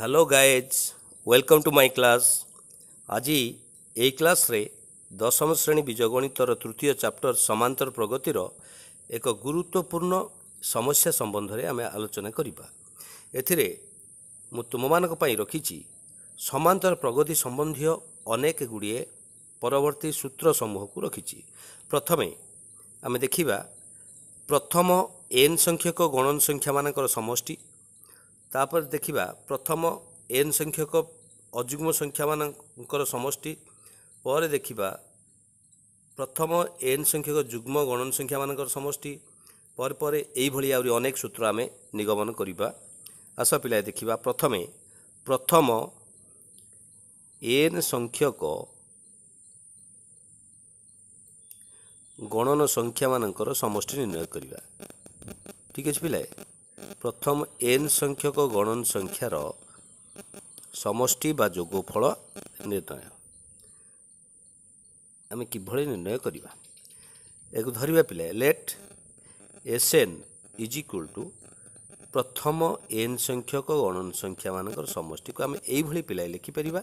Hello guys welcome to my class ଆଜି ଏହି କ୍ଲାସ୍ରେ ଦଶମ ଶ୍ରେଣୀ ବୀଜଗଣିତର ତୃତୀୟ ଚାପ୍ଟର ସମାନ୍ତର ପ୍ରଗତିର ଏକ ଗୁରୁତ୍ୱପୂର୍ଣ୍ଣ ସମସ୍ୟା ସମ୍ବନ୍ଧରେ ଆମେ ଆଲୋଚନା କରିବା ଏଥିରେ ମୁଁ ତୁମମାନଙ୍କ ପାଇଁ ରଖିଛି ସମାନ୍ତର ପ୍ରଗତି ସମ୍ବନ୍ଧୀୟ ଅନେକ ଗୁଡ଼ିଏ ପରବର୍ତ୍ତୀ ସୂତ୍ର ସମୂହକୁ ରଖିଛି ପ୍ରଥମେ ଆମେ ଦେଖିବା ପ୍ରଥମ ଏନ୍ ସଂଖ୍ୟକ ଗଣନ ସଂଖ୍ୟାମାନଙ୍କର ସମଷ୍ଟି ତାପରେ ଦେଖିବା ପ୍ରଥମ ଏନ୍ ସଂଖ୍ୟକ ଅଯୁଗ୍ମ ସଂଖ୍ୟାମାନଙ୍କର ସମଷ୍ଟି ପରେ ଦେଖିବା ପ୍ରଥମ ଏନ୍ ସଂଖ୍ୟକ ଯୁଗ୍ମ ଗଣନ ସଂଖ୍ୟାମାନଙ୍କର ସମଷ୍ଟି ପରେ ପରେ ଏହିଭଳି ଆହୁରି ଅନେକ ସୂତ୍ର ଆମେ ନିଗମନ କରିବା ଆସ ପିଲା ଦେଖିବା ପ୍ରଥମେ ପ୍ରଥମ ଏନ୍ ସଂଖ୍ୟକ ଗଣନ ସଂଖ୍ୟାମାନଙ୍କର ସମଷ୍ଟି ନିର୍ଣ୍ଣୟ କରିବା ଠିକ୍ ଅଛି ପିଲାଏ ପ୍ରଥମ ଏନ୍ ସଂଖ୍ୟକ ଗଣନ ସଂଖ୍ୟାର ସମଷ୍ଟି ବା ଯୋଗଫଳ ନିର୍ଣ୍ଣୟ ଆମେ କିଭଳି ନିର୍ଣ୍ଣୟ କରିବା ଏହାକୁ ଧରିବା ପିଲା let S N is equal to ପ୍ରଥମ ଏନ୍ ସଂଖ୍ୟକ ଗଣନ ସଂଖ୍ୟାମାନଙ୍କର ସମଷ୍ଟିକୁ ଆମେ ଏଇଭଳି ପିଲାଏ ଲେଖିପାରିବା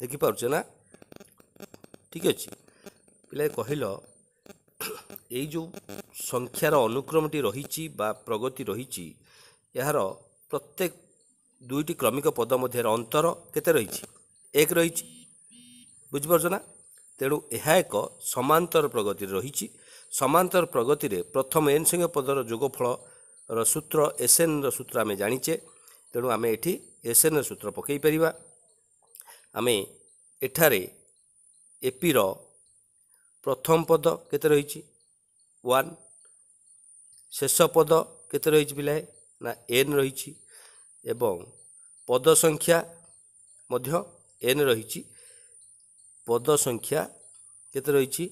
ଦେଖିପାରୁଛେ ନା ଠିକ୍ ଅଛି ପିଲାଏ କହିଲ ଏଇ ଯେଉଁ ସଂଖ୍ୟାର ଅନୁକ୍ରମଟି ରହିଛି ବା ପ୍ରଗତି ରହିଛି ଏହାର ପ୍ରତ୍ୟେକ ଦୁଇଟି କ୍ରମିକ ପଦ ମଧ୍ୟରେ ଅନ୍ତର କେତେ ରହିଛି ଏକ ରହିଛି ବୁଝିପାରୁଛ ନା ତେଣୁ ଏହା ଏକ ସମାନ୍ତର ପ୍ରଗତିରେ ରହିଛି ସମାନ୍ତର ପ୍ରଗତିରେ ପ୍ରଥମ ଏନ୍ ସଂଖ୍ୟକ ପଦର ଯୋଗଫଳର ସୂତ୍ର ଏସଏନ୍ର ସୂତ୍ର ଆମେ ଜାଣିଛେ ତେଣୁ ଆମେ ଏଠି ଏସଏନ୍ର ସୂତ୍ର ପକାଇ ପାରିବା ଆମେ ଏଠାରେ ଏପିର ପ୍ରଥମ ପଦ କେତେ ରହିଛି ୱାନ୍ ଶେଷ ପଦ କେତେ ରହିଛି ପିଲାଏ ନା ଏନ୍ ରହିଛି ଏବଂ ପଦ ସଂଖ୍ୟା ମଧ୍ୟ ଏନ୍ ରହିଛି ପଦ ସଂଖ୍ୟା କେତେ ରହିଛି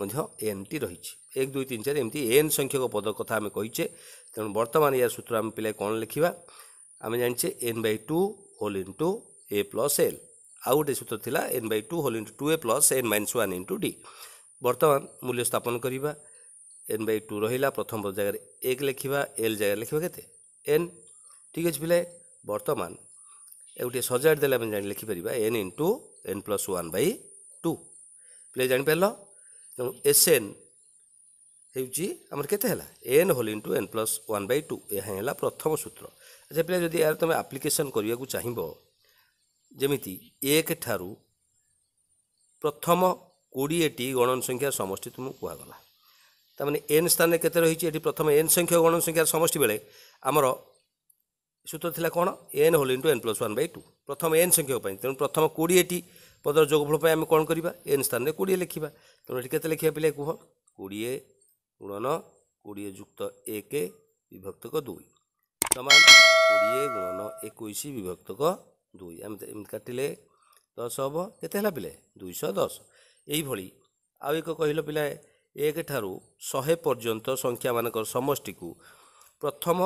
ମଧ୍ୟ ଏନ୍ଟି ରହିଛି ଏକ ଦୁଇ ତିନି ଚାରି ଏମିତି ଏନ୍ ସଂଖ୍ୟକ ପଦ କଥା ଆମେ କହିଛେ ତେଣୁ ବର୍ତ୍ତମାନ ଏହା ସୂତ୍ର ଆମେ ପିଲାଏ କ'ଣ ଲେଖିବା ଆମେ ଜାଣିଛେ N by two whole into A plus L ଆଉ ଗୋଟେ ସୂତ୍ର ଥିଲା N by two whole into two A plus N minus one into D ବର୍ତ୍ତମାନ ମୂଲ୍ୟ ସ୍ଥାପନ କରିବା ଏନ୍ ବାଇ ଟୁ ରହିଲା ପ୍ରଥମ ଜାଗାରେ ଏକ ଲେଖିବା ଏଲ୍ ଜାଗାରେ ଲେଖିବା କେତେ ଏନ୍ ଠିକ୍ ଅଛି ପିଲାଏ ବର୍ତ୍ତମାନ ଏ ଗୋଟିଏ ସଜାଡ଼ି ଦେଲେ ଆମେ ଜାଣି ଲେଖିପାରିବା N into N plus one by two ପିଲେ ଜାଣିପାରିଲ ତେଣୁ ଏସ୍ ଏନ୍ ହେଉଛି ଆମର କେତେ ହେଲା N whole into N plus one by two ଏହା ହିଁ ହେଲା ପ୍ରଥମ ସୂତ୍ର ଆଚ୍ଛା ପିଲା ଯଦି ଏହାର ତୁମେ ଆପ୍ଲିକେସନ୍ କରିବାକୁ ଚାହିଁବ ଯେମିତି ଏକ ଠାରୁ ପ୍ରଥମ କୋଡ଼ିଏଟି ଗଣନ ସଂଖ୍ୟା ସମଷ୍ଟି ତୁମକୁ କୁହାଗଲା ତାମାନେ ଏନ୍ ସ୍ଥାନରେ କେତେ ରହିଛି ଏଠି ପ୍ରଥମେ ଏନ୍ ସଂଖ୍ୟକ ଗଣନ ସଂଖ୍ୟା ସମଷ୍ଟି ବେଳେ ଆମର ସୂତ୍ର ଥିଲା କ'ଣ N whole into N plus one by two ପ୍ରଥମ ଏନ୍ ସଂଖ୍ୟକ ପାଇଁ ତେଣୁ ପ୍ରଥମ କୋଡ଼ିଏଟି ପଦର ଯୋଗଫଳ ପାଇଁ ଆମେ କ'ଣ କରିବା ଏନ୍ ସ୍ଥାନରେ କୋଡ଼ିଏ ଲେଖିବା ତେଣୁ ଏଠି କେତେ ଲେଖିବା ପିଲା କୁହ କୋଡ଼ିଏ ଗୁଣନ କୋଡ଼ିଏ ଯୁକ୍ତ ଏକ ବିଭକ୍ତକ ଦୁଇ ସମାନ କୋଡ଼ିଏ ଗୁଣନ ଏକୋଇଶ ବିଭକ୍ତକ ଦୁଇ ଆମେ ଏମିତି କାଟିଲେ ଦଶ ହେବ କେତେ ହେଲା ପିଲେ ଦୁଇଶହ ଦଶ ଏଇଭଳି ଆଉ ଏକ କହିଲ ପିଲାଏ ଠାରୁ ଶହେ ପର୍ଯ୍ୟନ୍ତ ସଂଖ୍ୟାମାନଙ୍କର ସମଷ୍ଟିକୁ ପ୍ରଥମ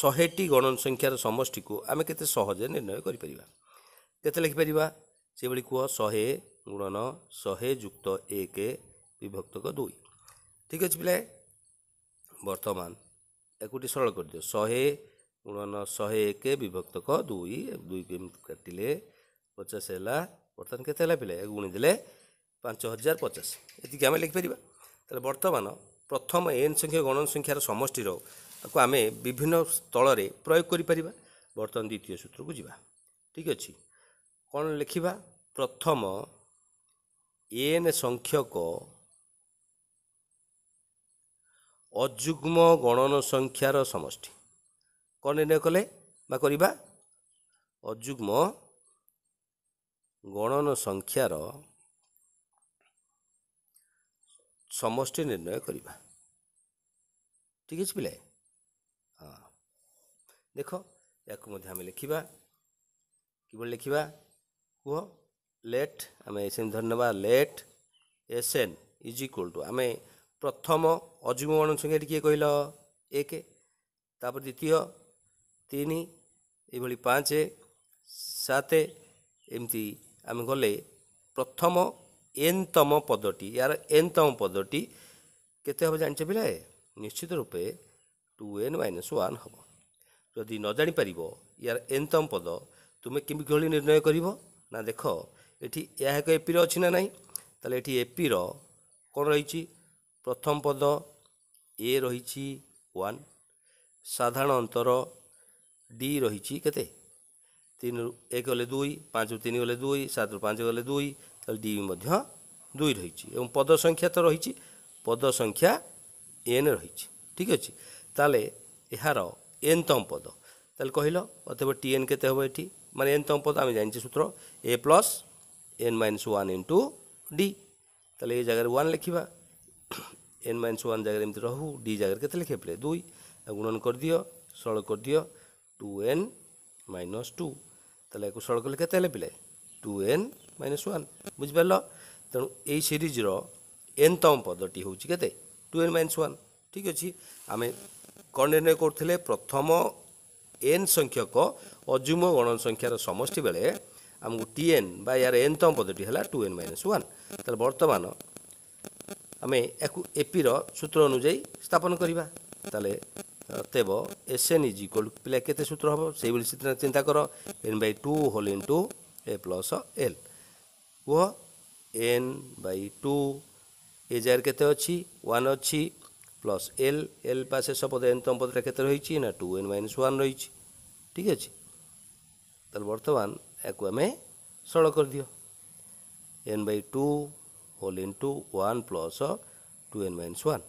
ଶହେଟି ଗଣନ ସଂଖ୍ୟାର ସମଷ୍ଟିକୁ ଆମେ କେତେ ସହଜରେ ନିର୍ଣ୍ଣୟ କରିପାରିବା କେତେ ଲେଖିପାରିବା ସେଭଳି କୁହ ଶହେ ଗୁଣନ ଶହେ ଯୁକ୍ତ ଏକ ବିଭକ୍ତକ ଦୁଇ ଠିକ୍ ଅଛି ପିଲାଏ ବର୍ତ୍ତମାନ ୟାକୁ ସରଳ କରିଦିଅ ଶହେ ଗୁଣନ ଶହେ ଏକ ବିଭକ୍ତ କ ଦୁଇ ଦୁଇ କେମିତି କାଟିଲେ ପଚାଶ ହେଲା ବର୍ତ୍ତମାନ କେତେ ହେଲା ପିଲା ଏହାକୁ ଗୁଣିଦେଲେ ପାଞ୍ଚ ହଜାର ପଚାଶ ଏତିକି ଆମେ ଲେଖିପାରିବା ତାହେଲେ ବର୍ତ୍ତମାନ ପ୍ରଥମ ଏନ୍ ସଂଖ୍ୟା ଗଣନ ସଂଖ୍ୟାର ସମଷ୍ଟିର ତାକୁ ଆମେ ବିଭିନ୍ନ ସ୍ଥଳରେ ପ୍ରୟୋଗ କରିପାରିବା ବର୍ତ୍ତମାନ ଦ୍ୱିତୀୟ ସୂତ୍ରକୁ ଯିବା ଠିକ୍ ଅଛି କ'ଣ ଲେଖିବା ପ୍ରଥମ ଏନ୍ ସଂଖ୍ୟକ ଅଯୁଗ୍ମ ଗଣନ ସଂଖ୍ୟାର ସମଷ୍ଟି କ'ଣ ନିର୍ଣ୍ଣୟ କଲେ ବା କରିବା ଅଯୁଗ୍ମ ଗଣନ ସଂଖ୍ୟାର ସମଷ୍ଟି ନିର୍ଣ୍ଣୟ କରିବା ଠିକ୍ ଅଛି ପିଲା ହଁ ଦେଖ ଏହାକୁ ମଧ୍ୟ ଆମେ ଲେଖିବା କିଭଳି ଲେଖିବା କୁହ ଲେଟ୍ ଆମେ ଏସଏନ୍ ଧରି ନେବା let S N is equal to ଆମେ ପ୍ରଥମ ଅଯୁଗ୍ମ ଗଣନ ସଂଖ୍ୟାଟି କିଏ କହିଲ ଏକ ତାପରେ ଦ୍ୱିତୀୟ ତିନି ଏଇଭଳି ପାଞ୍ଚ ସାତ ଏମିତି ଆମେ ଗଲେ ପ୍ରଥମ ଏନ୍ତମ ପଦଟି ଏହାର ଏନ୍ତମ ପଦଟି କେତେ ହେବ ଜାଣିଛ ପିଲାଏ ନିଶ୍ଚିତ ରୂପେ ଟୁ ଏନ୍ ମାଇନସ୍ ୱାନ୍ ହେବ ଯଦି ନ ଜାଣିପାରିବ ଏହାର ଏନ୍ତମ ପଦ ତୁମେ କେମିତି କିଭଳି ନିର୍ଣ୍ଣୟ କରିବ ନା ଦେଖ ଏଠି ଏହା ଏକ ଏପିର ଅଛି ନା ନାହିଁ ତାହେଲେ ଏଠି ଏପିର କ'ଣ ରହିଛି ପ୍ରଥମ ପଦ ଏ ରହିଛି ୱାନ୍ ସାଧାରଣ ଅନ୍ତର ডি রয়েছে কেতে তিন এক হলে দুই পাঁচ তিন হলে দুই সাত পাঁচ হলে দুই তাহলে ডি মধ্য দুই রয়েছে এবং পদ সংখ্যা তো রয়েছে পদ সংখ্যা এন রয়েছে ঠিক আছে তাহলে এর এনতম পদ তাহলে কহিল অথবা টি এন কেতে হব এটি মানে এনতম পদ আমি জানিছি সূত্র A plus N minus one into D তাহলে এই জায়গায় ওয়ান লিখবা এন মাইনস ওয়ান জায়গায় এমনি রহু ডি জায়গায় কেতে লিখে পেলে দুই গুণন করে দিও ষোল করে দিও ଟୁ ଏନ୍ ମାଇନସ୍ ଟୁ ତାହେଲେ ଏକୁ ସଳ କଲେ କେତେ ହେଲେ ପିଲେ ଟୁ ଏନ୍ ମାଇନସ୍ ୱାନ୍ ବୁଝିପାରିଲ ତେଣୁ ଏଇ ସିରିଜ୍ର ଏନ୍ତମ ପଦଟି ହେଉଛି କେତେ ଟୁ ଏନ୍ ମାଇନସ୍ ୱାନ୍ ଠିକ୍ ଅଛି ଆମେ କ'ଣ ନିର୍ଣ୍ଣୟ କରୁଥିଲେ ପ୍ରଥମ ଏନ୍ ସଂଖ୍ୟକ ଅଯୁମ ଗଣ ସଂଖ୍ୟାର ସମଷ୍ଟି ବେଳେ ଆମକୁ ଟି ଏନ୍ ବା ୟାର ଏନ୍ତମ ପଦଟି ହେଲା ଟୁ ଏନ୍ ମାଇନସ୍ ୱାନ୍ ତାହେଲେ ବର୍ତ୍ତମାନ ଆମେ ୟାକୁ ଏପିର ସୂତ୍ର ଅନୁଯାୟୀ ସ୍ଥାପନ କରିବା ତାହେଲେ তেব S N is equal to ପିଲା କେତେ ସୂତ୍ର ହେବ ସେଇଭଳି ଚିନ୍ତା କର N by two whole into A plus L କୁହ ଏନ୍ ବାଇ ଟୁ ଏ ଜାଗାରେ କେତେ ଅଛି ୱାନ୍ ଅଛି ପ୍ଲସ୍ ଏଲ୍ ଏଲ୍ ପା ଶେଷ ପଦ ଏନ୍ ତମ ପଦଟା କେତେ ରହିଛି ନା ଟୁ ଏନ୍ ମାଇନସ୍ ୱାନ୍ ରହିଛି ଠିକ୍ ଅଛି ତାହେଲେ ବର୍ତ୍ତମାନ ଏହାକୁ ଆମେ ସରଳ କରିଦିଅ N by two whole into one plus two N minus one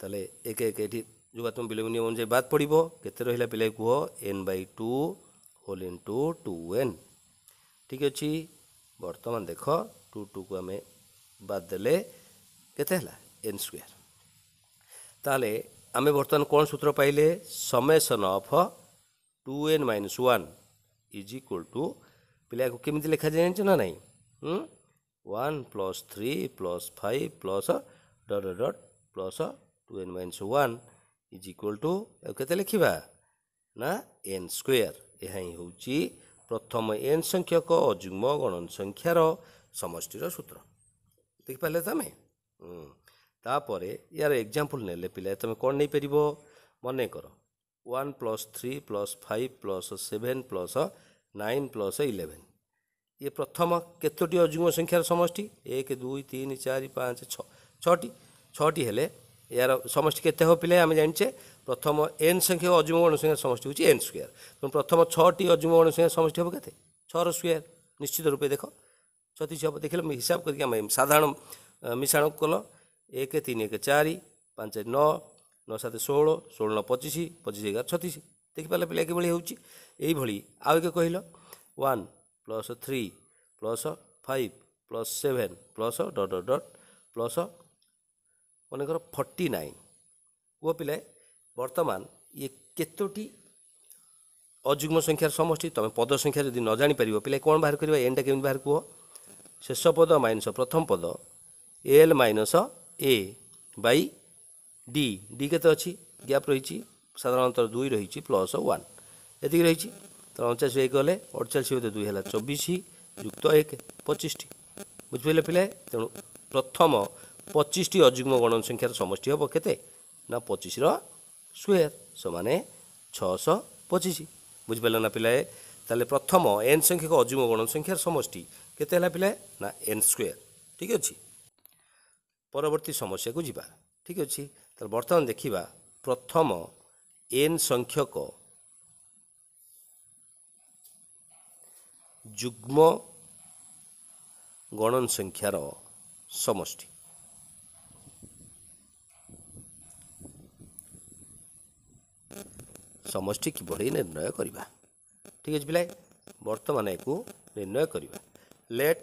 তাহলে একে একে এটি जो तुम विलोमीय अनुजाई बात पड़ो के रहा पे कह N by two whole into two N ठीक अच्छे बर्तमान देख टू टू को आम बाद केन के ताल आम बर्तमान कौन सूत्र पाइले summation of two N minus one is equal to पे केमी लिखा जाए ना नहीं one plus three plus five plus dot dot plus two N minus one is equal to କେତେ ଲେଖିବା ନା ଏନ୍ ସ୍କୋୟାର ଏହା ହିଁ ହେଉଛି ପ୍ରଥମ ଏନ୍ ସଂଖ୍ୟକ ଅଯୁଗ୍ମ ଗଣନ ସଂଖ୍ୟାର ସମଷ୍ଟିର ସୂତ୍ର ଦେଖିପାରିଲେ ତମେ ତାପରେ ୟାର ଏକ୍ଜାମ୍ପଲ୍ ନେଲେ ପିଲା ତମେ କ'ଣ ନେଇପାରିବ ମନେକର one plus three plus five plus seven plus nine plus eleven ଇଏ ପ୍ରଥମ କେତୋଟି ଅଯୁଗ୍ମ ସଂଖ୍ୟାର ସମଷ୍ଟି ଏକ ଦୁଇ ତିନି ଚାରି ପାଞ୍ଚ ଛଅ ଛଅଟି ଛଅଟି ହେଲେ ଏହାର ସମଷ୍ଟି କେତେ ହେବ ପିଲା ଆମେ ଜାଣିଛେ ପ୍ରଥମ ଏନ୍ ସଂଖ୍ୟକ ଅଜୁମ ଅଣୁସଂଖ୍ୟା ସମଷ୍ଟି ହେଉଛି ଏନ୍ ସ୍କୋୟାର୍ ତେଣୁ ପ୍ରଥମ ଛଅଟି ଅଜୁମ ଅଣୁସଂଖ୍ୟା ସମଷ୍ଟି ହେବ କେତେ ଛଅର ସ୍କୋୟାର୍ ନିଶ୍ଚିତ ରୂପେ ଦେଖ ଛତିଶ ହେବ ଦେଖିଲେ ହିସାବ କରିକି ଆମେ ସାଧାରଣ ମିଶାଣ କଲ ଏକ ତିନି ଏକ ଚାରି ପାଞ୍ଚ ନଅ ନଅ ସାତ ଷୋହଳ ଷୋହଳ ନଅ ପଚିଶ ପଚିଶ ଏଗାର ଛତିଶ ଦେଖିପାରିଲେ ପିଲା କିଭଳି ହେଉଛି ଏଇଭଳି ଆଉ ଏକ କହିଲ one plus three plus five plus seven plus dot dot dot plus ମନେକର ଫର୍ଟି ନାଇନ୍ ପୁଅ ପିଲାଏ ବର୍ତ୍ତମାନ ଇଏ କେତୋଟି ଅଯୁଗ୍ମ ସଂଖ୍ୟାର ସମଷ୍ଟି ତୁମେ ପଦ ସଂଖ୍ୟା ଯଦି ନ ଜାଣିପାରିବ ପିଲା କ'ଣ ବାହାର କରିବା ଏନ୍ଟା କେମିତି ବାହାର କୁହ ଶେଷ ପଦ ମାଇନସ୍ ପ୍ରଥମ ପଦ L minus A by D D କେତେ ଅଛି ଗ୍ୟାପ୍ ରହିଛି ସାଧାରଣତଃ ଦୁଇ ରହିଛି ପ୍ଲସ୍ ୱାନ୍ ଏତିକି ରହିଛି ତ ଅଣଚାଳିଶ ଏକ ହେଲେ ଅଠଚାଳିଶ ହୁଏତ ଦୁଇ ହେଲା ଚବିଶ ଯୁକ୍ତ ଏକ ପଚିଶଟି ବୁଝିପାରିଲେ ପିଲା ତେଣୁ ପ୍ରଥମ ପଚିଶଟି ଅଯୁଗ୍ମ ଗଣନ ସଂଖ୍ୟାର ସମଷ୍ଟି ହେବ କେତେ ନା ପଚିଶର ସ୍କୋୟାର ସମାନ ଛଅଶହ ପଚିଶ ବୁଝିପାରିଲେ ନା ପିଲାଏ ତାହେଲେ ପ୍ରଥମ ଏନ୍ ସଂଖ୍ୟକ ଅଯୁଗ୍ମ ଗଣନ ସଂଖ୍ୟାର ସମଷ୍ଟି କେତେ ହେଲା ପିଲାଏ ନା ଏନ୍ ସ୍କୋୟାର ଠିକ୍ ଅଛି ପରବର୍ତ୍ତୀ ସମସ୍ୟାକୁ ଯିବା ଠିକ୍ ଅଛି ତାହେଲେ ବର୍ତ୍ତମାନ ଦେଖିବା ପ୍ରଥମ ଏନ୍ ସଂଖ୍ୟକ ଯୁଗ୍ମ ଗଣନ ସଂଖ୍ୟାର ସମଷ୍ଟି সমষ্টি কিভাবে নির্ণয় করা ঠিক আছে পিলায় বর্তমানে একু নির্ণয় করা let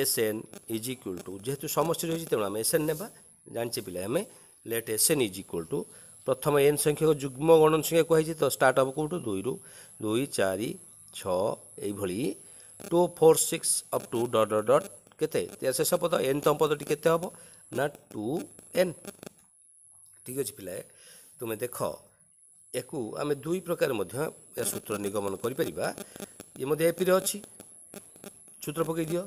S N is equal to যেহেতু সমষ্টি রয়েছে তেমন আমি এস এন নেবা জানিছে পিলায় আমি let S N is equal to প্রথম এন সংখ্যক যুগ্ম গণন সংখ্যা কুহাইছে তো স্টার্ট হব কোটু দুইরু দুই চারি ছ এইভাবে two four six up to dot dot dot কেতে শেষ পদ এন তম পদটি কেতে হব না টু এন ঠিক আছে পিলায় তুমি দেখ ୟାକୁ ଆମେ ଦୁଇ ପ୍ରକାର ମଧ୍ୟ ଏହା ସୂତ୍ର ନିଗମନ କରିପାରିବା ଇଏ ମଧ୍ୟ ଏପିରେ ଅଛି ସୂତ୍ର ପକାଇ ଦିଅ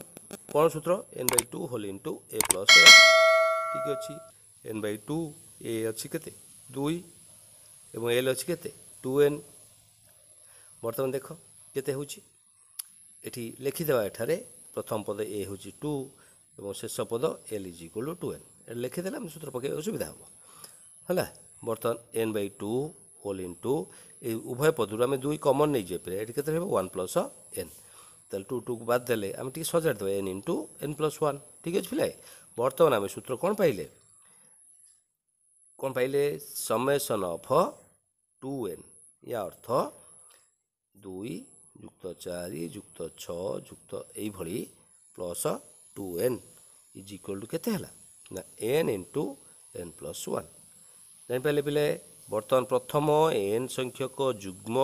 କ'ଣ ସୂତ୍ର N by two whole two A plus A ଠିକ୍ ଅଛି ଏନ୍ ବାଇ ଟୁ ଏ ଅଛି କେତେ ଦୁଇ ଏବଂ ଏଲ୍ ଅଛି କେତେ ଟୁ ଏନ୍ ବର୍ତ୍ତମାନ ଦେଖ କେତେ ହେଉଛି ଏଠି ଲେଖିଦେବା ଏଠାରେ ପ୍ରଥମ ପଦ ଏ ହେଉଛି ଟୁ ଏବଂ ଶେଷ ପଦ L is to two N ଏଠି ଲେଖିଦେଲେ ଆମେ ସୂତ୍ର ପକାଇବାକୁ ସୁବିଧା ହେବ ହେଲା ବର୍ତ୍ତମାନ N by two whole into উভয় পদু রামে দুই কমন নেজে পে এড কতে হবা 1+n তলে 22 ক বাদ দেলে আমি ঠিক সাজাই দে এন ইনটু এন+1 ঠিক আছে ভাই বৰ্তমানে সূত্র কোন পাইলে কোন পাইলে সামেশন অফ 2n ইয়া অর্থ 2 + 4 + 6 + এই volley + 2n is equal two কতে হলা না n ইনটু n+1 তাই পেলি বিলে ବର୍ତ୍ତମାନ ପ୍ରଥମ ଏନ୍ ସଂଖ୍ୟକ ଯୁଗ୍ମ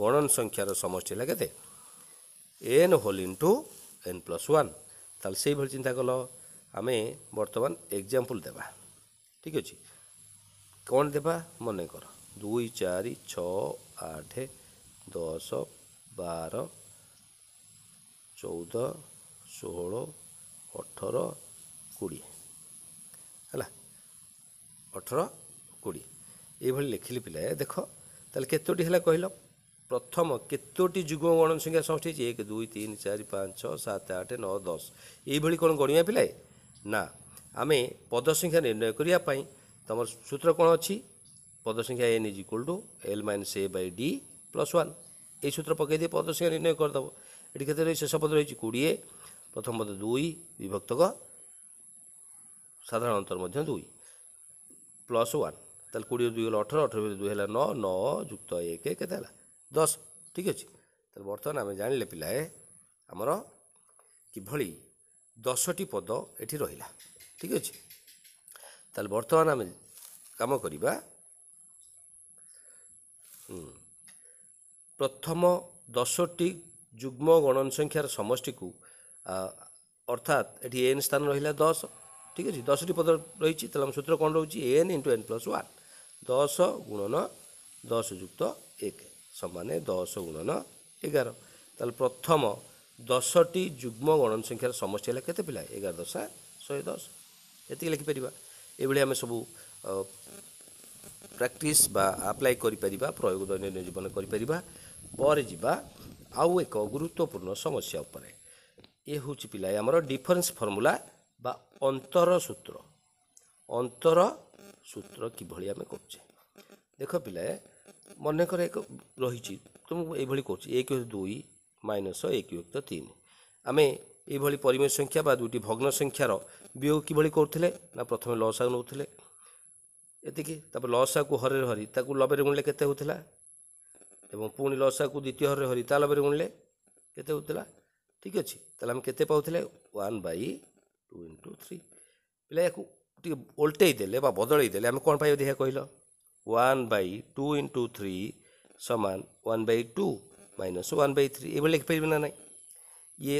ଗଣନ ସଂଖ୍ୟାର ସମଷ୍ଟି ହେଲା କେତେ N whole into N plus one ତାହେଲେ ସେଇଭଳି ଚିନ୍ତା କଲ ଆମେ ବର୍ତ୍ତମାନ ଏକ୍ଜାମ୍ପଲ୍ ଦେବା ଠିକ୍ ଅଛି କ'ଣ ଦେବା ମନେକର ଦୁଇ ଚାରି ଛଅ ଆଠ ଦଶ ବାର ଚଉଦ ଷୋହଳ ଅଠର କୋଡ଼ିଏ ହେଲା ଅଠର କୋଡ଼ିଏ এইভাবে লেখিলি পিলে দেখ তাহলে কতোটি হলে কহিল প্রথম কতোটি যুগ্ম গণন সংখ্যা সমষ্টি হয়েছে এক দুই তিন চারি পাঁচ ছ সাত আট ন দশ এইভাবে কোণ গণিয়া পিলে না আমি পদ সংখ্যা নির্ণয় করা তোমার সূত্র কোণ অছি পদ সংখ্যা N is equal to L minus A by D plus one এই সূত্র পকাই দিয়ে পদ সংখ্যা নির্ণয় করে দেব এটি ক্ষেত্রে শেষ পদ রয়েছে কোড়িয়ে প্রথম পদ দুই বিভক্তক সাধারণ অন্তর মধ্যে দুই প্লস ওয়ান ତାହେଲେ କୋଡ଼ିଏ ଦୁଇ ହେଲା ଅଠର ଅଠର ଦୁଇ ହେଲା ନଅ ନଅ ଯୁକ୍ତ ଏକ କେତେ ହେଲା ଦଶ ଠିକ୍ ଅଛି ତାହେଲେ ବର୍ତ୍ତମାନ ଆମେ ଜାଣିଲେ ପିଲାଏ ଆମର କିଭଳି ଦଶଟି ପଦ ଏଠି ରହିଲା ଠିକ୍ ଅଛି ତାହେଲେ ବର୍ତ୍ତମାନ ଆମେ କାମ କରିବା ପ୍ରଥମ ଦଶଟି ଯୁଗ୍ମ ଗଣନ ସଂଖ୍ୟାର ସମଷ୍ଟିକୁ ଅର୍ଥାତ୍ ଏଠି ଏନ୍ ସ୍ଥାନ ରହିଲା ଦଶ ଠିକ୍ ଅଛି ଦଶଟି ପଦ ରହିଛି ତାହେଲେ ଆମ ସୂତ୍ର କ'ଣ ରହୁଛି N into N plus one ଦଶ ଗୁଣନ ଦଶ ଯୁକ୍ତ ଏକ ସମାନ ଦଶ ଗୁଣନ ଏଗାର ତାହେଲେ ପ୍ରଥମ ଦଶଟି ଯୁଗ୍ମ ଗଣନ ସଂଖ୍ୟାର ସମସ୍ୟା ହେଲା କେତେ ପିଲା ଏଗାର ଦଶ ଶହେ ଦଶ ଏତିକି ଲେଖିପାରିବା ଏଭଳି ଆମେ ସବୁ ପ୍ରାକ୍ଟିସ୍ ବା ଆପ୍ଲାଏ କରିପାରିବା ପ୍ରୟୋଗ ଦୈନନ୍ଦିନ ଜୀବନ କରିପାରିବା ପରେ ଯିବା ଆଉ ଏକ ଗୁରୁତ୍ୱପୂର୍ଣ୍ଣ ସମସ୍ୟା ଉପରେ ଏ ହେଉଛି ପିଲା ଆମର ଡିଫରେନ୍ସ ଫର୍ମୁଲା ବା ଅନ୍ତର ସୂତ୍ର ଅନ୍ତର ସୂତ୍ର କିଭଳି ଆମେ କରୁଛେ ଦେଖ ପିଲାଏ ମନେକର ଏକ ରହିଛି ତୁମକୁ ମୁଁ ଏଇଭଳି କରୁଛି ଏକ ଦୁଇ ମାଇନସ ଏକ ଯୁକ୍ତ ତିନି ଆମେ ଏଇଭଳି ପରିମେୟ ସଂଖ୍ୟା ବା ଦୁଇଟି ଭଗ୍ନ ସଂଖ୍ୟାର ବିୟୋଗ କିଭଳି କରୁଥିଲେ ନା ପ୍ରଥମେ ଲସାକୁ ନେଉଥିଲେ ଏତିକି ତାପରେ ଲସାକୁ ହରରେ ହରି ତାକୁ ଲବେରେ ଗୁଣିଲେ କେତେ ହେଉଥିଲା ଏବଂ ପୁଣି ଲସାକୁ ଦ୍ୱିତୀୟ ହରରେ ହରି ତା ଲବେରେ ଗୁଣିଲେ କେତେ ହେଉଥିଲା ଠିକ୍ ଅଛି ତାହେଲେ ଆମେ କେତେ ପାଉଥିଲେ one by two into three ପିଲା ୟାକୁ ଟିକେ ଓଲଟେଇ ଦେଲେ ବା ବଦଳେଇ ଦେଲେ ଆମେ କ'ଣ ପାଇବା ଦେଖିବା କହିଲ one by two into three ସମାନ one by two minus one by three ଏଭଳି ଲେଖିପାରିବେ ନା ନାହିଁ ଇଏ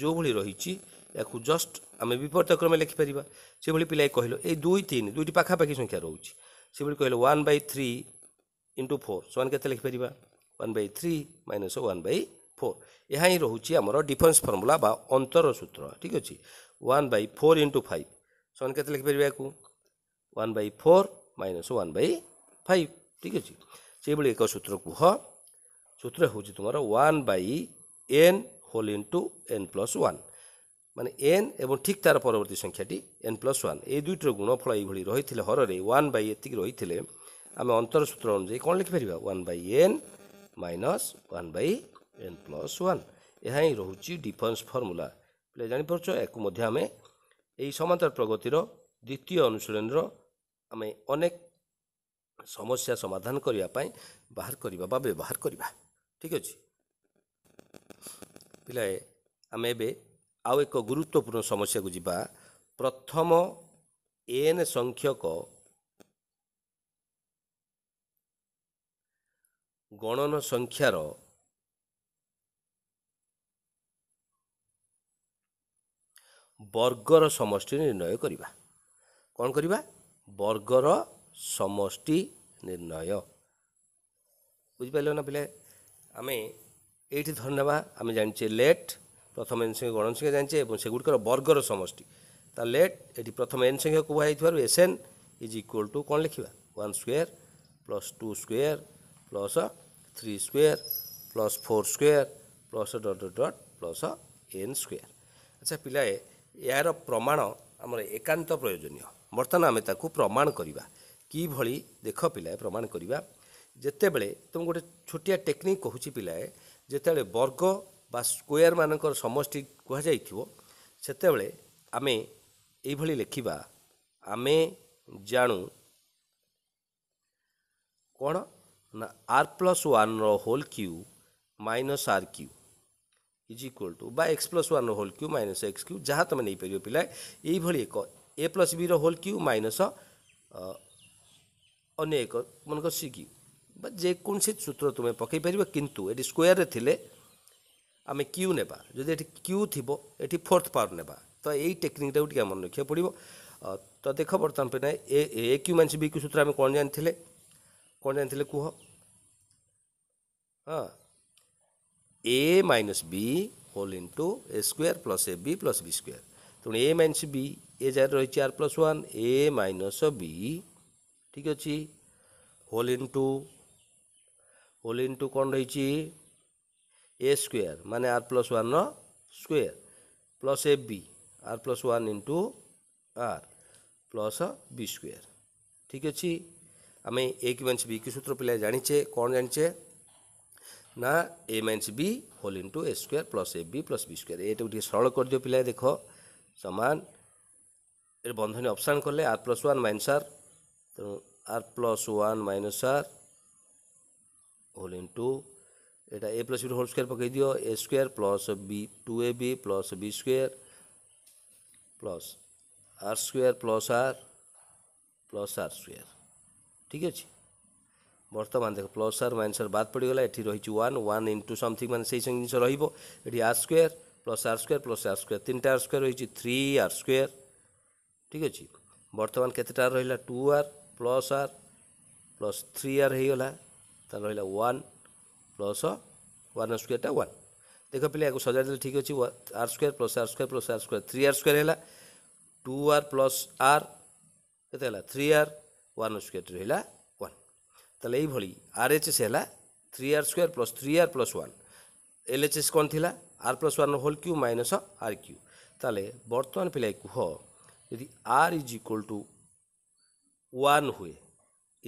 ଯେଉଁଭଳି ରହିଛି ଏହାକୁ ଜଷ୍ଟ ଆମେ ବିପରୀତ କ୍ରମେ ଲେଖିପାରିବା ସେଭଳି ପିଲା କହିଲ ଏଇ ଦୁଇ ତିନି ଦୁଇଟି ପାଖାପାଖି ସଂଖ୍ୟା ରହୁଛି ସେଭଳି କହିଲେ one by three into four ସେମାନେ କେତେ ଲେଖିପାରିବା one by three minus one by four ଏହା ହିଁ ରହୁଛି ଆମର ଡିଫରେନ୍ସ ଫର୍ମୁଲା ବା ଅନ୍ତର ସୂତ୍ର ଠିକ୍ ଅଛି one by four into five ସମାନ କେତେ ଲେଖିପାରିବା ଏହାକୁ one by four minus one by five ଠିକ୍ ଅଛି ସେହିଭଳି ଏକ ସୂତ୍ର କୁହ ସୂତ୍ର ହେଉଛି ତୁମର one by n whole to N plus one ମାନେ ଏନ୍ ଏବଂ ଠିକ୍ ତା'ର ପରବର୍ତ୍ତୀ ସଂଖ୍ୟାଟି ଏନ୍ ପ୍ଲସ୍ ୱାନ୍ ଏଇ ଦୁଇଟିର ଗୁଣଫଳ ଏଇଭଳି ରହିଥିଲେ ହରରେ ୱାନ୍ ବାଇ ଏତିକି ରହିଥିଲେ ଆମେ ଅନ୍ତର ସୂତ୍ର ଅନୁଯାୟୀ କ'ଣ ଲେଖିପାରିବା one by n minus one by n plus one ଏହା ହିଁ ରହୁଛି ଡିଫରେନ୍ସ ଫର୍ମୁଲା ପିଲା ଜାଣିପାରୁଛ ୟାକୁ ମଧ୍ୟ ଆମେ ଏହି ସମାନ୍ତର ପ୍ରଗତିର ଦ୍ୱିତୀୟ ଅନୁଶୀଳନୀର ଆମେ ଅନେକ ସମସ୍ୟା ସମାଧାନ କରିବା ପାଇଁ ବାହାର କରିବା ବା ବ୍ୟବହାର କରିବା ଠିକ୍ ଅଛି ପିଲାଏ ଆମେ ଏବେ ଆଉ ଏକ ଗୁରୁତ୍ୱପୂର୍ଣ୍ଣ ସମସ୍ୟାକୁ ଯିବା ପ୍ରଥମ ଏନ୍ ସଂଖ୍ୟକ ଗଣନ ସଂଖ୍ୟାର ବର୍ଗର ସମଷ୍ଟି ନିର୍ଣ୍ଣୟ କରିବା କ'ଣ କରିବା ବର୍ଗର ସମଷ୍ଟି ନିର୍ଣ୍ଣୟ ବୁଝିପାରିଲ ନା ପିଲା ଆମେ ଏଇଠି ଧରି ନେବା ଆମେ ଜାଣିଛେ ଲେଟ୍ ପ୍ରଥମ ଏନ୍ ସଂଖ୍ୟା ଗଣ ସଂଖ୍ୟା ଜାଣିଛେ ଏବଂ ସେଗୁଡ଼ିକର ବର୍ଗର ସମଷ୍ଟି ତା ଲେଟ୍ ଏଠି ପ୍ରଥମ ଏନ୍ ସଂଖ୍ୟା କୁହା ହେଇଥିବାରୁ S N is equal to କ'ଣ ଲେଖିବା one square plus two square plus three square plus four square plus dot dot dot plus n square ଆଚ୍ଛା ପିଲାଏ ଏହାର ପ୍ରମାଣ ଆମର ଏକାନ୍ତ ପ୍ରୟୋଜନୀୟ ବର୍ତ୍ତମାନ ଆମେ ତାକୁ ପ୍ରମାଣ କରିବା କିଭଳି ଦେଖ ପିଲାଏ ପ୍ରମାଣ କରିବା ଯେତେବେଳେ ତୁମେ ଗୋଟେ ଛୋଟିଆ ଟେକ୍ନିକ୍ କହୁଛି ପିଲାଏ ଯେତେବେଳେ ବର୍ଗ ବା ସ୍କୋୟାର ମାନଙ୍କର ସମଷ୍ଟି କୁହାଯାଇଥିବ ସେତେବେଳେ ଆମେ ଏଇଭଳି ଲେଖିବା ଆମେ ଜାଣୁ କ'ଣ ନା ଆର୍ ପ୍ଲସ୍ ୱାନ୍ର whole cube minus r cube is equal to बा एक्स प्लस ୱାନ୍ର whole cube minus x cube ଯାହା ତୁମେ ନେଇପାରିବ ପିଲା ଏଇଭଳି ଏକ ଏ ପ୍ଲସ୍ ବିର ହୋଲ୍ କ୍ୟୁ ମାଇନସ୍ ଅନ୍ୟ ଏକ ମନେକର ସି କ୍ୟୁ ବା ଯେକୌଣସି ସୂତ୍ର ତୁମେ ପକାଇ ପାରିବ କିନ୍ତୁ ଏଠି ସ୍କୋୟାରରେ ଥିଲେ ଆମେ କ୍ୟୁ ନେବା ଯଦି ଏଠି କ୍ୟୁ ଥିବ ଏଠି ଫୋର୍ଥ ପାୱାର ନେବା ତ ଏଇ ଟେକ୍ନିକଟାକୁ ଟିକେ ମନେ ରଖିବାକୁ ପଡ଼ିବ ତ ଦେଖ ବର୍ତ୍ତମାନ ପାଇଁ ଏ a cube minus b cube ସୂତ୍ର ଆମେ କ'ଣ ଜାଣିଥିଲେ କ'ଣ ଜାଣିଥିଲେ କୁହ ହଁ a minus b whole into a square plus a b plus b square. তেমন a minus b a যার রয়েছে r plus 1 a minus b ঠিক আছে whole into whole into কোন রয়েছে a square মানে r plus 1 র square plus a b r plus 1 into r plus b square ঠিক আছে আমি a কি minus b কি সূত্র পিলা জানিছে কোন জানিছে ना a minus b whole into a square plus a b plus b square ये टे सरल करदि पिला देख सामान बंधन अपसन कले r plus one minus r तेणु r plus one minus r whole into यहाँ a plus b whole square पकई दि a square plus b two a b plus b square plus r square plus r plus r square ठीक अच्छे बर्तमान देख plus r minus बात पड़गला एटी रही वन वन इंटू समथिंग मैंने से जिन ये r square plus r square plus r स्क् तीन टा आर स्क् रही है थ्री आर स्क् ठीक अच्छे बर्तमान के रहा two r plus r plus three r हो रहा वन प्लस वन स्क्टा वन देख पे आपको सजा दे ठीक अच्छे r square plus r square plus r square three r square two r plus r के थ्री आर वन स्क्ट रहा ତାହେଲେ ଏଇଭଳି ଆର୍ ଏଚ୍ ଏସ୍ ହେଲା three r square plus three r plus one L H S କ'ଣ ଥିଲା r plus one whole cube minus r cube ତାହେଲେ ବର୍ତ୍ତମାନ ପିଲା କୁହ ଯଦି r is equal to one ହୁଏ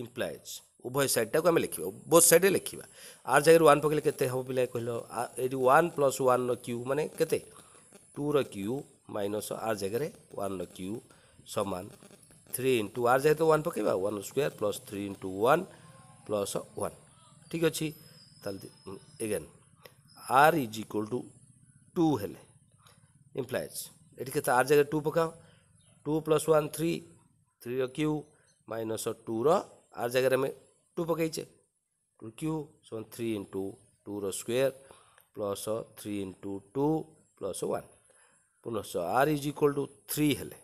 ଇମ୍ପ୍ଲାଏଜ୍ ଉଭୟ ସାଇଡ଼୍ଟାକୁ ଆମେ ଲେଖିବା ବୋଥ ସାଇଡ଼୍ରେ ଲେଖିବା ଆର୍ ଜାଗାରେ ୱାନ୍ ପକେଇଲେ କେତେ ହେବ ପିଲା କହିଲ ଏଠି ୱାନ୍ ପ୍ଲସ୍ ୱାନ୍ର କ୍ୟୁ ମାନେ କେତେ ଟୁର କ୍ୟୁ ମାଇନସ୍ ଆର୍ ଜାଗାରେ ୱାନ୍ର କ୍ୟୁ ସମାନ ଥ୍ରୀ ଇଣ୍ଟୁ ଆର୍ ଜାଗାରେ ତ ୱାନ୍ ପକେଇବା one square plus three into one plus one ठीक अच्छे again r is equal to two हेले इम्प्लाइज ये के आर तो जगह टू पकाओ two plus one three three र्यू माइनस टू रर जगह आम टू पकईचे two cube so three into two रोयर plus three into two plus one पुनश्च r is equal to three हेले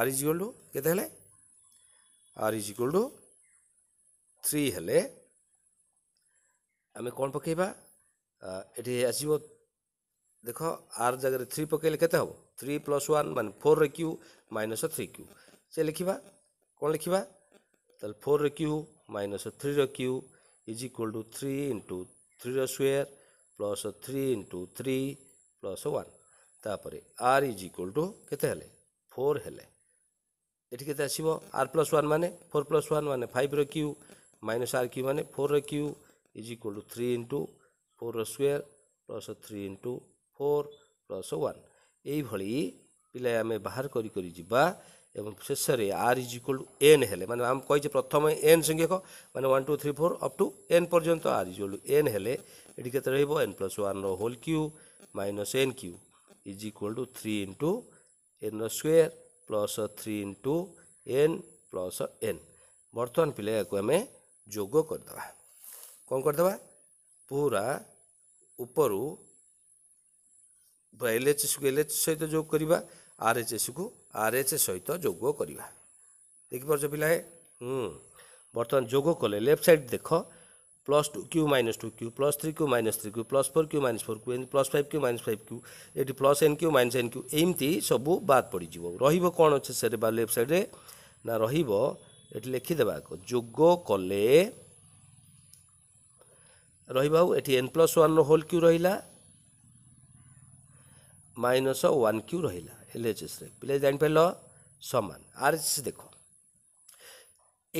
आर इज इक्वल टू के r is equal to three হলে ଆମେ କ'ଣ ପକାଇବା ଏଠି ଆସିବ ଦେଖ ଆର୍ ଜାଗାରେ ଥ୍ରୀ ପକାଇଲେ କେତେ ହେବ ଥ୍ରୀ ପ୍ଲସ୍ ୱାନ୍ ମାନେ ଫୋର୍ରେ କ୍ୟୁ ମାଇନସ୍ ଥ୍ରୀ କ୍ୟୁ ସେ ଲେଖିବା କ'ଣ ଲେଖିବା ତାହେଲେ ଫୋର୍ରେ କ୍ୟୁ ମାଇନସ୍ ଥ୍ରୀର cube is equal to three into ଥ୍ରୀର square plus three into three plus one ତାପରେ ଆର୍ ଇଜ୍ ଇକ୍ୱାଲ୍ ଟୁ କେତେ ହେଲେ ଫୋର୍ ହେଲେ ଏଠି କେତେ ଆସିବ ଆର୍ ପ୍ଲସ୍ ୱାନ୍ ମାନେ ଫୋର୍ ପ୍ଲସ୍ ୱାନ୍ ମାନେ ଫାଇଭ୍ର କ୍ୟୁ minus r cube माने মানে 4 cube is equal to 3 into 4 square plus 3 into 4 plus 1 এইভাবে পিলা আমি বাহার করি করি যা এবং শেষে r is equal to n হলে মানে আমি কইছে প্রথমে এন সংখ্যক মানে one two three four up to n পর্যন্ত r is equal to n হলে এটি কত রহব এন প্লস ওয়ানর whole cube minus n cube is equal to three into n square plus three into n plus n বর্তমান পিলা আমি ଯୋଗ କରିଦେବା କ'ଣ କରିଦେବା ପୁରା ଉପରୁ ଏଲ୍ ଏଚ୍ ଏସ୍କୁ ଏଲ୍ ଏଚ୍ ସହିତ ଯୋଗ କରିବା ଆର୍ ଏଚ୍ ଏସ୍କୁ ଆର୍ ଏଚ୍ ସହିତ ଯୋଗ କରିବା ଦେଖିପାରୁଛ ପିଲାଏ ହୁଁ ବର୍ତ୍ତମାନ ଯୋଗ କଲେ ଲେଫ୍ଟ ସାଇଡ଼୍ ଦେଖ plus two cube minus two cube plus three cube minus three cube plus four cube minus four cube ଏମିତି plus five cube minus five cube ଏଠି plus n cube minus n cube ଏମିତି ସବୁ ବାଦ୍ ପଡ଼ିଯିବ ରହିବ କ'ଣ ଅଛି ସେରେ ବା ଲେଫ୍ଟ ସାଇଡ଼୍ରେ ନା ରହିବ ଏଠି ଲେଖିଦେବା ଯୋଗ କଲେ ରହିବା ଆଉ ଏଠି ଏନ୍ ପ୍ଲସ୍ ୱାନ୍ର ହୋଲ୍ କ୍ୟୁ ରହିଲା ମାଇନସ୍ ୱାନ୍ କ୍ୟୁ ରହିଲା ଏଲ୍ଏଚ୍ଏସ୍ରେ ପିଲା ଜାଣିପାରିଲ ସମାନ ଆର୍ ଏସ୍ ଦେଖ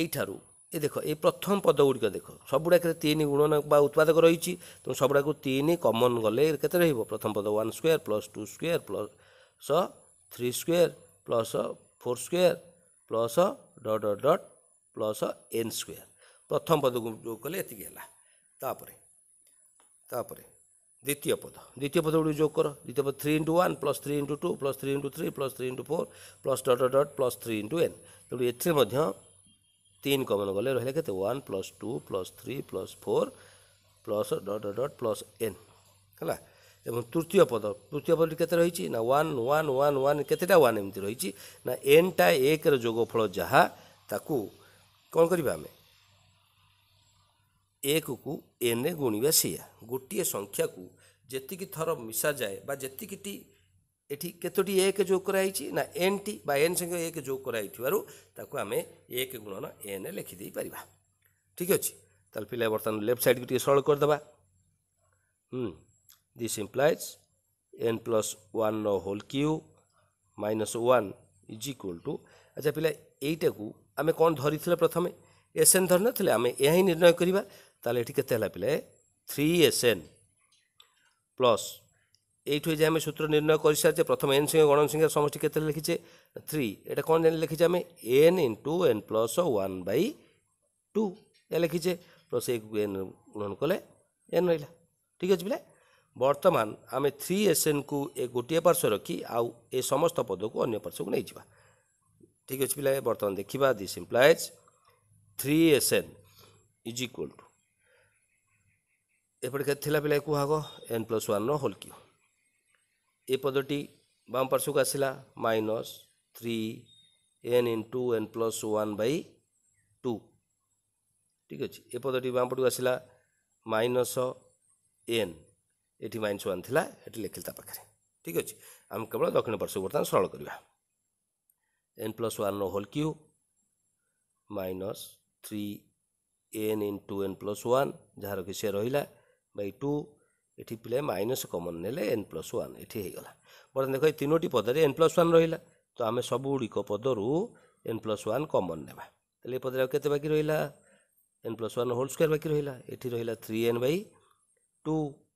ଏଇଠାରୁ ଏ ଦେଖ ଏଇ ପ୍ରଥମ ପଦ ଗୁଡ଼ିକ ଦେଖ ସବୁଗୁଡ଼ାକରେ ତିନି ଗୁଣ ବା ଉତ୍ପାଦକ ରହିଛି ତେଣୁ ସବୁଗୁଡ଼ାକୁ ତିନି କମନ୍ ଗଲେ କେତେ ରହିବ ପ୍ରଥମ ପଦ one square plus two square plus three square plus four square plus dot dot plus n square प्रथम पद को कले द्वितीय पद द्वितीय पद गुड़ जो कर द्वितीय पद three into one plus three into two plus three into three plus three into four plus dot dot plus three into n तेनालीरें तीन कमन गले रहा है one plus two plus three plus four plus dot dot plus n है এবং তৃতীয় পদ তৃতীয় পদটি কেতে রয়েছে না ওয়ান ওয়ান ওয়ান ওয়ান কেতেটা ওয়ান এমতি রয়েছে না এনটা একর যোগফল যাহা তাকে କ'ଣ କରିବା ଆମେ ଏକକୁ ଏନ୍ ଗୁଣିବା ସେଇଆ ଗୋଟିଏ ସଂଖ୍ୟାକୁ ଯେତିକି ଥର ମିଶାଯାଏ ବା ଯେତିକିଟି ଏଠି କେତୋଟି ଏକ ଯୋଗ କରାହେଇଛି ନା ଏନ୍ଟି ବା ଏନ୍ ସଂଖ୍ୟା ଏକ ଯୋଗ କରାହେଇଥିବାରୁ ତାକୁ ଆମେ ଏକ ଗୁଣନ ଏନ୍ ଲେଖିଦେଇପାରିବା ଠିକ୍ ଅଛି ତାହେଲେ ପିଲା ବର୍ତ୍ତମାନ ଲେଫ୍ଟ ସାଇଡ଼୍କୁ ଟିକେ ସରଳ କରିଦେବା ହୁଁ This implies n plus 1 નો whole cube minus 1 is equal to ଆଚ୍ଛା ପିଲା ଏଇଟାକୁ ଆମେ କ'ଣ ଧରିଥିଲେ ପ୍ରଥମେ ଏସ୍ ଏନ୍ ଧରିନଥିଲେ ଆମେ ଏହା ହିଁ ନିର୍ଣ୍ଣୟ କରିବା ତାହେଲେ ଏଠି କେତେ ହେଲା ପିଲା ଥ୍ରୀ ଏସ୍ ଏନ୍ ପ୍ଲସ୍ ଏଇଠୁ ଯେ ଆମେ ସୂତ୍ର ନିର୍ଣ୍ଣୟ କରିସାରିଛେ ପ୍ରଥମେ ଏନ୍ ସଂଖ୍ୟା ଗଣ ସଂଖ୍ୟା ସମଷ୍ଟି କେତେ ଲେଖିଛେ ଥ୍ରୀ ଏଇଟା କ'ଣ ଜାଣି ଲେଖିଛେ ଆମେ n into N plus one by two ଏହା ଲେଖିଛେ ପ୍ଲସ୍ ଏକୁ ଏନ୍ ଗ୍ରହଣ କଲେ ଏନ୍ ରହିଲା ଠିକ୍ ଅଛି ପିଲା ବର୍ତ୍ତମାନ ଆମେ ଥ୍ରୀ ଏସ୍ଏନ୍କୁ ଏ ଗୋଟିଏ ପାର୍ଶ୍ୱ ରଖି ଆଉ ଏ ସମସ୍ତ ପଦକୁ ଅନ୍ୟ ପାର୍ଶ୍ୱକୁ ନେଇଯିବା ଠିକ୍ ଅଛି ପିଲା ବର୍ତ୍ତମାନ ଦେଖିବା this implies three S n is equal to ଏପଟେ କେତେ ଥିଲା ପିଲା କୁହାଗ ଏନ୍ ପ୍ଲସ୍ ୱାନ୍ର ହୋଲ୍ କ୍ୟୁ ଏ ପଦଟି ବାମ ପାର୍ଶ୍ୱକୁ ଆସିଲା minus three n into N plus one by two ଠିକ୍ ଅଛି ଏ ପଦଟି ବାମ ପଟକୁ ଆସିଲା ମାଇନସ୍ ଏନ୍ ଏଠି ମାଇନ୍ସ ୱାନ୍ ଥିଲା ଏଠି ଲେଖିଲି ତା ପାଖରେ ଠିକ୍ ଅଛି ଆମେ କେବଳ ଦକ୍ଷିଣ ପାର୍ଶ୍ୱକୁ ବର୍ତ୍ତମାନ ସରଳ କରିବା n plus one whole cube minus three n into N plus one ଯାହାର କି ସେ ରହିଲା ବାଇ ଟୁ ଏଠି ପିଲା ମାଇନସ୍ କମନ୍ ନେଲେ ଏନ୍ ପ୍ଲସ୍ ୱାନ୍ ଏଠି ହେଇଗଲା ବର୍ତ୍ତମାନ ଦେଖ ଏଇ ତିନୋଟି ପଦରେ ଏନ୍ ପ୍ଲସ୍ ୱାନ୍ ରହିଲା ତ ଆମେ ସବୁଗୁଡ଼ିକ ପଦରୁ ଏନ୍ ପ୍ଲସ୍ ୱାନ୍ କମନ୍ ନେବା ତାହେଲେ ଏ ପଦରେ ଆଉ କେତେ ବାକି ରହିଲା n plus one whole square ବାକି ରହିଲା ଏଠି ରହିଲା ଥ୍ରୀ ଏନ୍ ବାଇ ଟୁ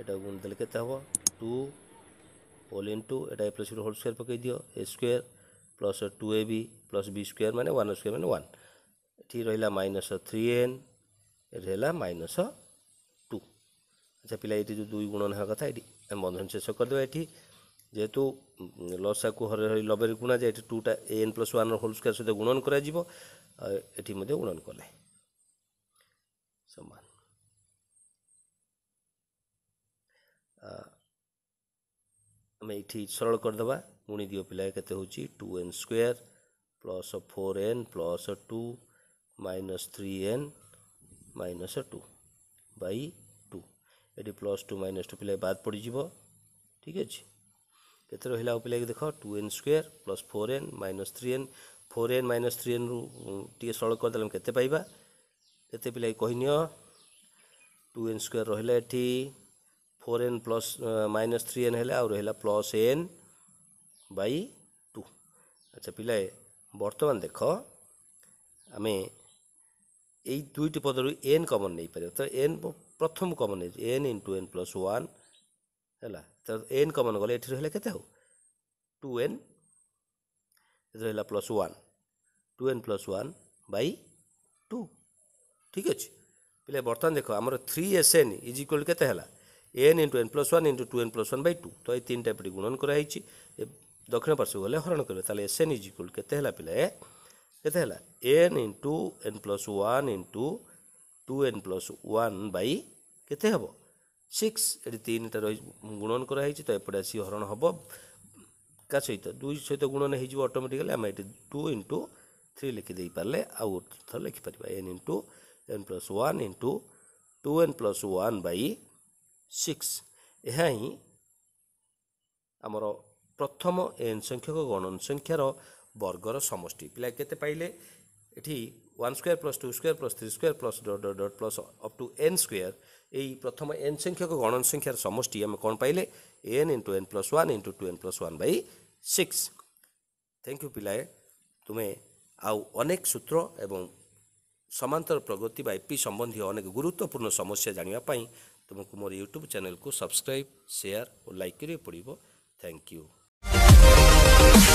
এটা গুণ দিলে কেତେ ହେବ ଟୁ হোল ইন্টু এটা এ প্লাস বির হোল স্কোয়ার পকাই দিও a square plus two a b plus b square মানে ওয়ান স্কোয়ার মানে ওয়ান এটি রহিলা মাইনস থ্রি এন এটি হল মাইনস টু আচ্ছা পিলা এটি যে দুই গুণন হওয়ার কথা এটি আমি বন্ধন শেষ করেদেবা এটি যেহেতু লসাকু হরে হরি লবের গুণা যায় এটি টুটা এ n plus one whole square সহ গুণন করা যাব এটি মধ্যে গুণন কলে সমান ଆମେ ଏଇଠି ସରଳ କରିଦେବା ଗୁଣି ଦିଅ ପିଲା କେତେ ହେଉଛି two n square plus four n plus two minus three n minus two by two ଏଠି ପ୍ଲସ୍ ଟୁ ମାଇନସ୍ ଟୁ ପିଲା ବାଦ ପଡ଼ିଯିବ ଠିକ୍ ଅଛି କେତେ ରହିଲା ଆଉ ପିଲାକି ଦେଖ two n square plus four n minus three n four n minus three ଏନ୍ରୁ ଟିକେ ସରଳ କରିଦେଲେ ଆମେ କେତେ ପାଇବା କେତେ ପିଲାକି କହିନିଅ ଟୁ ଏନ୍ ସ୍କୋୟାର ରହିଲା ଏଠି four n plus minus three n है रहा प्लस एन बै टू আচ্ছা পিলায় বর্তমান দেখো আমি এই দুইটি পদরু এন কমন নেইপার তো এন প্রথম কমন নেই n into n plus one হ্যাঁ তো এন কমন গলে এটি রহলে কেতে হোক টু এন এটি রহলা plus one two n plus one by two ঠিক আছে পিলে বর্তমান দেখো আমার three S N is equal কেতে হলা n into n plus one into two n plus one by two তো এই তিনটা এপটি গুণন করা হয়েছি দক্ষিণ পার্শ্বকে গেলে হরণ করবে তাহলে এস এন ইজ ইকুয়াল কেতে হেলা পিলা এ কেতে হেলা n into n plus one into two n plus one by কেতে হব সিক্স এটি তিনটা রয়ে গুণন করা হয়েছে তো এপটে আসি হরণ হব কার সহিত দুই সহিত গুণন হয়ে যাব অটোমেটিক্যালি আমি এটি টু ইন্টু থ্রি লিখিদেইপারে আউ থর লিখিপার n into n plus one into two n plus one by six ଏହା ହିଁ ଆମର ପ୍ରଥମ ଏନ୍ ସଂଖ୍ୟକ ଗଣନ ସଂଖ୍ୟାର ବର୍ଗର ସମଷ୍ଟି ପିଲା କେତେ ପାଇଲେ ଏଠି one square plus two square plus three square plus dot dot dot plus up to n square ଏଇ ପ୍ରଥମ ଏନ୍ ସଂଖ୍ୟକ ଗଣନ ସଂଖ୍ୟାର ସମଷ୍ଟି ଆମେ କ'ଣ ପାଇଲେ n into N plus one into two N plus one by six thank you ପିଲାଏ ତୁମେ ଆଉ ଅନେକ ସୂତ୍ର ଏବଂ ସମାନ୍ତର ପ୍ରଗତି ବା ଏପି ସମ୍ବନ୍ଧୀୟ ଅନେକ ଗୁରୁତ୍ୱପୂର୍ଣ୍ଣ ସମସ୍ୟା ଜାଣିବା ପାଇଁ तुमको मोर यूट्यूब चैनल को सब्सक्राइब सेयार और लाइक करिए पड़ो थैंक यू